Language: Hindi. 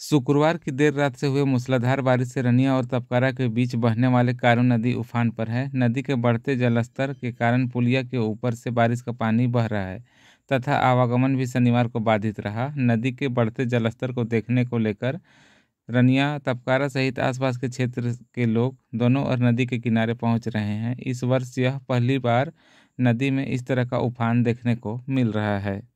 शुक्रवार की देर रात से हुए मूसलाधार बारिश से रनिया और तपकारा के बीच बहने वाले कारो नदी उफान पर है नदी के बढ़ते जलस्तर के कारण पुलिया के ऊपर से बारिश का पानी बह रहा है तथा आवागमन भी शनिवार को बाधित रहा नदी के बढ़ते जलस्तर को देखने को लेकर रनिया तपकारा सहित आसपास के क्षेत्र के लोग दोनों और नदी के किनारे पहुंच रहे हैं इस वर्ष यह पहली बार नदी में इस तरह का उफान देखने को मिल रहा है